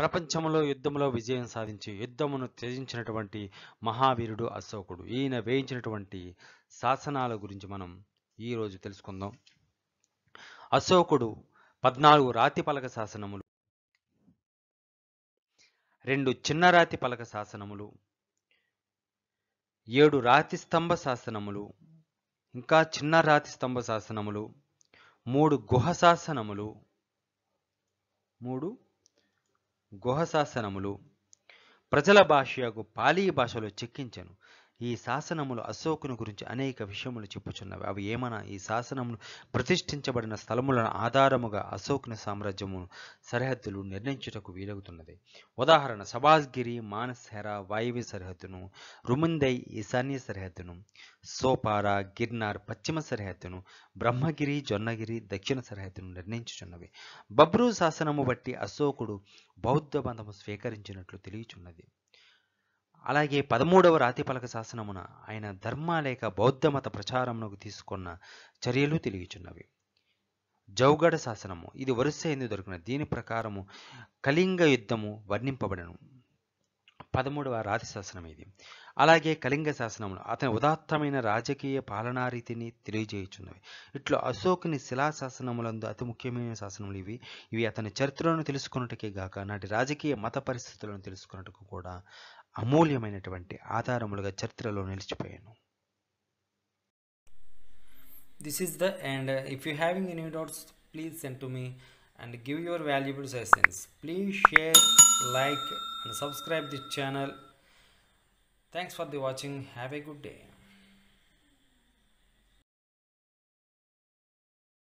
ప్రపంచంలో యుద్ధంలో విజయం సాధించి యుద్ధమును త్యజించినటువంటి మహావీరుడు అశోకుడు ఈయన వేయించినటువంటి శాసనాల గురించి మనం ఈరోజు తెలుసుకుందాం అశోకుడు పద్నాలుగు రాతి పలక శాసనములు రెండు చిన్న రాతి పలక శాసనములు ఏడు రాతి స్తంభ శాసనములు ఇంకా చిన్న రాతి స్తంభ శాసనములు మూడు గుహ శాసనములు మూడు గుహ శాసనములు ప్రజల భాషయకు పాలీ భాషలో చెక్కించను ఈ శాసనములు అశోకుని గురించి అనేక విషయములు చెప్పుచున్నవి అవి ఏమన్నా ఈ శాసనములు ప్రతిష్ఠించబడిన స్థలములను ఆధారముగా అశోకుని సామ్రాజ్యము సరిహద్దులు నిర్ణయించుటకు వీలవుతున్నది ఉదాహరణ సబాజ్గిరి మానసెర వాయువ్య సరిహద్దును రుముందై ఈశాన్య సరిహద్దును సోపార గిర్నార్ పశ్చిమ సరిహద్దును బ్రహ్మగిరి జొన్నగిరి దక్షిణ సరిహద్దును నిర్ణయించుచున్నవి బబ్రూ శాసనము బట్టి అశోకుడు బౌద్ధ బంధము స్వీకరించినట్లు తెలియచున్నది అలాగే పదమూడవ రాతిపలక శాసనమున ఆయన ధర్మ లేక బౌద్ధమత ప్రచారమునకు తీసుకున్న చర్యలు తెలియచున్నవి జౌగఢ శాసనము ఇది వరుస ఎందు దొరికిన దీని ప్రకారము కళింగ యుద్ధము వర్ణింపబడను పదమూడవ రాతి శాసనం ఇది అలాగే కళింగ శాసనములు అతని ఉదాత్తమైన రాజకీయ పాలనారీతిని తెలియజేయుచున్నవి ఇట్లా అశోకుని శాసనములందు అతి ముఖ్యమైన శాసనములు ఇవి ఇవి అతని చరిత్రను తెలుసుకున్నట్టుకే గాక నాటి రాజకీయ మత పరిస్థితులను తెలుసుకున్నట్టుకు కూడా అమూల్యమైనటువంటి ఆధారములుగా చరిత్రలో నిలిచిపోయాను this is the and if you having any doubts please send to me and give your valuable suggestions please share like and subscribe the channel thanks for the watching have a good day